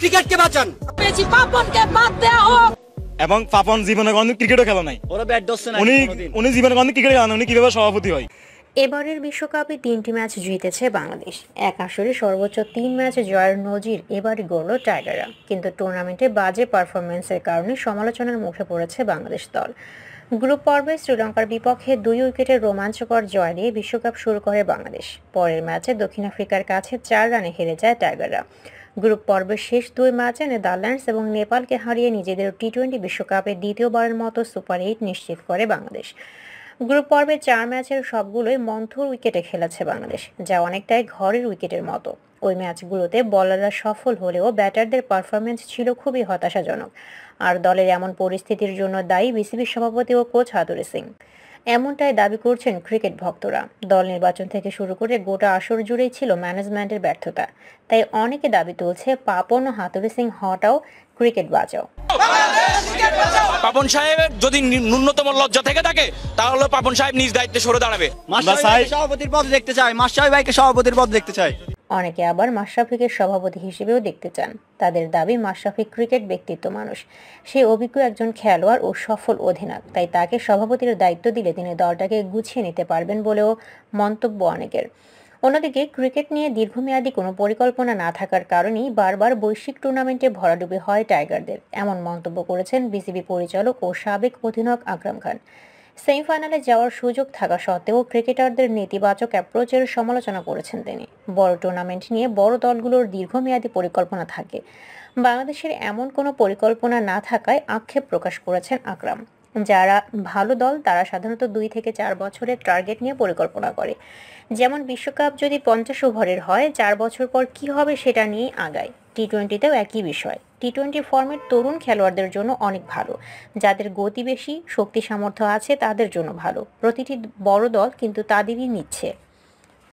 ক্রিকেটকে বাঁচান পেয়েছি পাপনকে বাদ দেয়া হোক এবং পাপন জীবনে কোনো ক্রিকেটও খেলা নাই ওরা ব্যাট ধরছে না উনি উনি জীবনে কোনো ক্রিকেট খেলা উনি কিভাবে সভাপতি হয় এবারের বিশ্বকাপে তিনটি ম্যাচ জিতেছে বাংলাদেশ এক আসরে সর্বোচ্চ তিন ম্যাচ জয়ের নজির এবার গড়ল টাইগাররা কিন্তু টুর্নামেন্টে বাজে পারফরমেন্সের কারণে সমালোচনার মুখে পড়েছে বাংলাদেশ দল গ্রুপ পর্বে শ্রীলঙ্কার বিপক্ষে দুই উইকেটের রোমাঞ্চকর জয় নিয়ে বিশ্বকাপ শুরু করে বাংলাদেশ পরের ম্যাচে দক্ষিণ আফ্রিকার কাছে চার রানে হেরে যায় টাইগাররা গ্রুপ পর্বের শেষ দুই ম্যাচে নেদারল্যান্ডস এবং নেপালকে হারিয়ে নিজেদের টি টোয়েন্টি বিশ্বকাপে দ্বিতীয়বারের মতো সুপার এইট নিশ্চিত করে বাংলাদেশ গ্রুপ পর্বের চার ম্যাচের সবগুলোই মন্থর উইকেটে খেলেছে বাংলাদেশ যা অনেকটাই ঘরের উইকেটের মতো ওই ম্যাচগুলোতে বলাররা সফল হলেও ব্যাটারদের পারফরমেন্স ছিল খুবই হতাশাজনক আর দলের এমন পরিস্থিতির জন্য দায়ী বিসিবির সভাপতি ও কোচ হাতুরি সিং এমনটাই দাবি করছেন ক্রিকেট ভক্তরা দল নির্বাচন থেকে শুরু করে গোটা আসর জুড়েই ছিল ম্যানেজমেন্টের ব্যর্থতা তাই অনেকে দাবি তুলছে পাপন ও হাতুরি সিং হওয়াটাও ক্রিকেট বাঁচাও পাপন সাহেবের যদি ন্যূনতম লজ্জা থেকে থাকে তাহলে পাপন সাহেব নিজ দায়িত্বে সরে দাঁড়াবে সভাপতির পদ দেখতে চাই মাস সাহেব ভাইকে সভাপতির পদ দেখতে চাই অনেকে আবার মাশরাফিকে সভাপতি হিসেবেও দেখতে চান তাদের দাবি মাশরাফি ক্রিকেট ব্যক্তিত্ব মানুষ সে অভিজ্ঞ একজন খেলোয়াড় ও সফল অধিনায়ক তাই তাকে সভাপতির দায়িত্ব দিলে তিনি দলটাকে গুছিয়ে নিতে পারবেন বলেও মন্তব্য অনেকের অন্যদিকে ক্রিকেট নিয়ে দীর্ঘমেয়াদী কোনো পরিকল্পনা না থাকার কারণেই বারবার বৈশ্বিক টুর্নামেন্টে ভরাডুবি হয় টাইগারদের এমন মন্তব্য করেছেন বিসিবি পরিচালক ও সাবেক অধিনায়ক আকরাম খান সেমিফাইনালে যাওয়ার সুযোগ থাকা সত্ত্বেও ক্রিকেটারদের নেতিবাচক অ্যাপ্রোচের সমালোচনা করেছেন তিনি বড় টুর্নামেন্ট নিয়ে বড় দলগুলোর দীর্ঘমেয়াদী পরিকল্পনা থাকে বাংলাদেশের এমন কোনো পরিকল্পনা না থাকায় আক্ষেপ প্রকাশ করেছেন আকরাম যারা ভালো দল তারা সাধারণত দুই থেকে চার বছরের টার্গেট নিয়ে পরিকল্পনা করে যেমন বিশ্বকাপ যদি পঞ্চাশ ওভারের হয় চার বছর পর কি হবে সেটা নিয়েই আগায় টি টোয়েন্টিতেও একই বিষয় টি টোয়েন্টি ফর্মের তরুণ খেলোয়াড়দের জন্য অনেক ভালো যাদের গতি বেশি শক্তি সামর্থ্য আছে তাদের জন্য ভালো প্রতিটি বড় দল কিন্তু তাদেরই নিচ্ছে